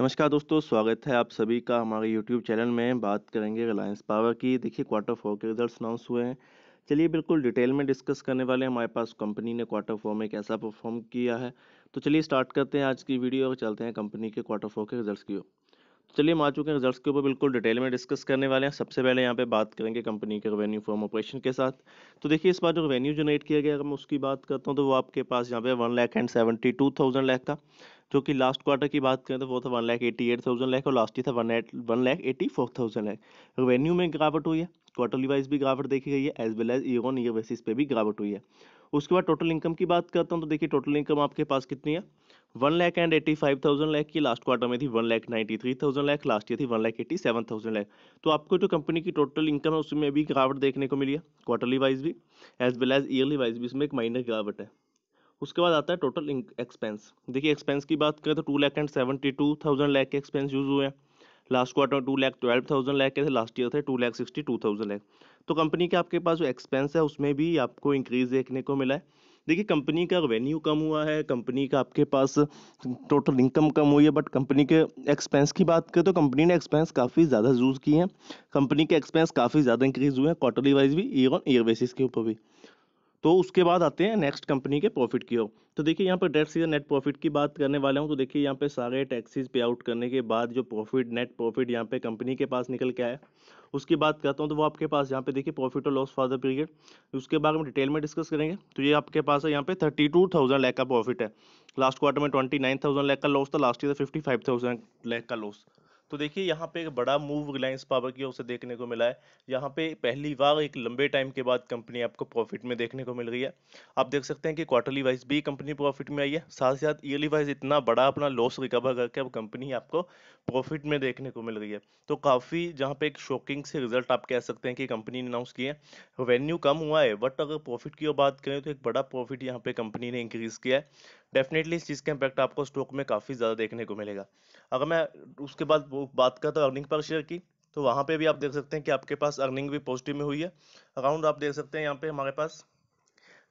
नमस्कार दोस्तों स्वागत है आप सभी का हमारे यूट्यूब चैनल में बात करेंगे रिलायंस पावर की देखिए क्वार्टर फोर के रिजल्ट्स अनाउंस हुए हैं चलिए बिल्कुल डिटेल में डिस्कस करने वाले हैं हमारे पास कंपनी ने क्वार्टर फोर में कैसा परफॉर्म किया है तो चलिए स्टार्ट करते हैं आज की वीडियो और चलते हैं कंपनी के क्वार्टर फोर के रिजल्ट की ओर चलिए हम आ चुके हैं रिजल्ट्स के ऊपर बिल्कुल डिटेल में डिस्कस करने वाले हैं सबसे पहले यहाँ पे बात करेंगे कंपनी के रेवेन्यू फॉर्म ऑपरेशन के साथ तो देखिए इस बार जो रेवेन्यू जनरेट किया गया अगर मैं उसकी बात करता हूँ तो वो आपके पास यहाँ पे one lakh and seventy two thousand lakh था जो कि लास्ट क्वार्टर की बात करें तो वो था one lakh eighty eight thousand lakh और लास्ट ईयर था one one lakh eighty four thousand lakh revenue में गिरावट हुई है क्वार्टरली वाइज भी गिरावट देखी गई है as well as year on year basis पे भी गिरावट हुई है उसके बाद टोटल इनकम की बात करता हूँ तो देखिए टोटल इनकम आपके पास कितनी है one lakh and eighty five thousand lakh की लास्ट क्वार्टर में थी one lakh ninety three thousand lakh last year थी one lakh eighty seven thousand lakh तो आपको जो कंपनी की टोटल इनकम है उसमें भी गिरावट देखने को मिली है क्वार्टरली वाइज भी as well as yearly wise भी इसमें एक माइनर गिरावट है उसके बाद आता है टोटल एक्सपेंस देखिए एक्सपेंस की बात करें तो two lakh and seventy two thousand lakh के एक्सपेंस यूज हुए हैं लास्ट क्वार्टर में two lakh twelve thousand lakh के थे लास्ट ईयर थे two lakh sixty two thousand lakh तो कंपनी के आपके पास जो एक्सपेंस है उसमें भी आपको इंक्रीज देखने को मिला है देखिए कंपनी का रेवेन्यू कम हुआ है कंपनी का आपके पास टोटल इनकम कम हुई है बट कंपनी के एक्सपेंस की बात करें तो कंपनी ने एक्सपेंस काफ़ी ज़्यादा यूज़ किए हैं कंपनी के एक्सपेंस काफ़ी ज़्यादा इंक्रीज हुए हैं क्वार्टरली वाइज भी ईयर ऑन ईयर बेसिस के ऊपर भी तो उसके बाद आते हैं नेक्स्ट कंपनी के प्रॉफिट की ओर तो देखिए यहाँ पर डेट सीजन नेट प्रॉफिट की बात करने वाला हूँ तो देखिए यहाँ पे सारे टैक्सेस पे आउट करने के बाद जो प्रॉफिट नेट प्रॉफिट यहाँ पे कंपनी के पास निकल के आया उसकी बात करता हूँ तो वो आपके पास यहाँ पे देखिए प्रॉफिट और लॉस फॉर द पीरियड उसके बारे में डिटेल में डिस्कस करेंगे तो ये आपके पास है यहाँ पे थर्टी टू थाउजेंड लैक का प्रॉफिट है लास्ट क्वार्टर में ट्वेंटी नाइन थाउजेंड लैक का लॉस था last year fifty five thousand lakh का लॉस तो देखिए यहाँ पे एक बड़ा मूव रिलायंस पावर की ओर से देखने को मिला है यहाँ पे पहली बार एक लंबे टाइम के बाद कंपनी आपको प्रॉफिट में देखने को मिल रही है आप देख सकते हैं कि क्वार्टरली वाइज भी कंपनी प्रॉफिट में आई है साथ ही साथ ईयरली वाइज इतना बड़ा अपना लॉस रिकवर करके अब कंपनी आपको प्रॉफिट में देखने को मिल रही है तो काफ़ी जहाँ पे एक शॉकिंग से रिजल्ट आप कह सकते हैं कि कंपनी ने अनाउंस किए रेवेन्यू कम हुआ है बट अगर प्रॉफिट की बात करें तो एक बड़ा प्रॉफिट यहाँ पे कंपनी ने इंक्रीज़ किया है डेफिनेटली इस चीज़ का इम्पैक्ट आपको स्टॉक में काफ़ी ज़्यादा देखने को मिलेगा अगर मैं उसके बाद बात करता हूँ अर्निंग पर शेयर की तो वहाँ पे भी आप देख सकते हैं कि आपके पास अर्निंग भी पॉजिटिव में हुई है अराउंड आप देख सकते हैं यहाँ पे हमारे पास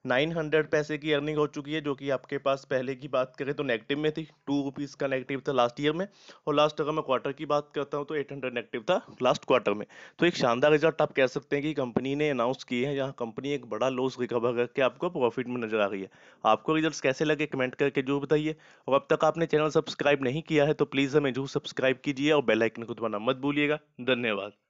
नाइन हंड्रेड पैसे की अर्निंग हो चुकी है जो कि आपके पास पहले की बात करें तो नेगेटिव में थी टू रुपीज़ का नेगेटिव था लास्ट ईयर में और लास्ट अगर मैं क्वार्टर की बात करता हूँ तो एट हंड्रेड नेगेटिव था लास्ट क्वार्टर में तो एक शानदार रिजल्ट आप कह सकते हैं कि कंपनी ने अनाउंस किए हैं जहाँ कंपनी एक बड़ा लॉस रिकवर करके आपको प्रॉफिट में नजर आ रही है आपको रिजल्ट कैसे लगे कमेंट करके जरूर बताइए और अब तक आपने चैनल सब्सक्राइब नहीं किया है तो प्लीज़ हमें जरूर सब्सक्राइब कीजिए और बेलाइकन को दबाना मत भूलिएगा धन्यवाद